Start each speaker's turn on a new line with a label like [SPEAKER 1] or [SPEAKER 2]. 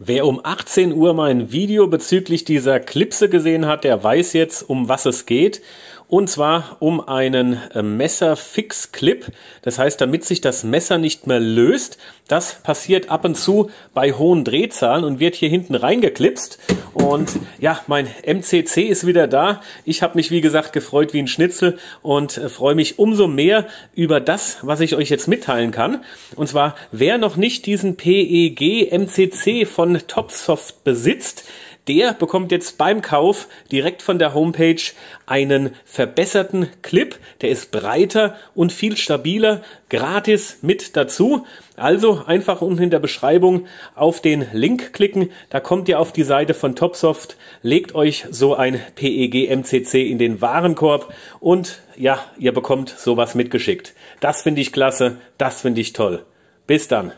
[SPEAKER 1] Wer um 18 Uhr mein Video bezüglich dieser Klipse gesehen hat, der weiß jetzt, um was es geht. Und zwar um einen äh, Messerfix-Clip. Das heißt, damit sich das Messer nicht mehr löst. Das passiert ab und zu bei hohen Drehzahlen und wird hier hinten reingeklipst. Und ja, mein MCC ist wieder da. Ich habe mich, wie gesagt, gefreut wie ein Schnitzel und äh, freue mich umso mehr über das, was ich euch jetzt mitteilen kann. Und zwar, wer noch nicht diesen PEG MCC von Topsoft besitzt, der bekommt jetzt beim Kauf direkt von der Homepage einen verbesserten Clip. Der ist breiter und viel stabiler, gratis mit dazu. Also einfach unten in der Beschreibung auf den Link klicken. Da kommt ihr auf die Seite von Topsoft, legt euch so ein PEG MCC in den Warenkorb und ja, ihr bekommt sowas mitgeschickt. Das finde ich klasse, das finde ich toll. Bis dann.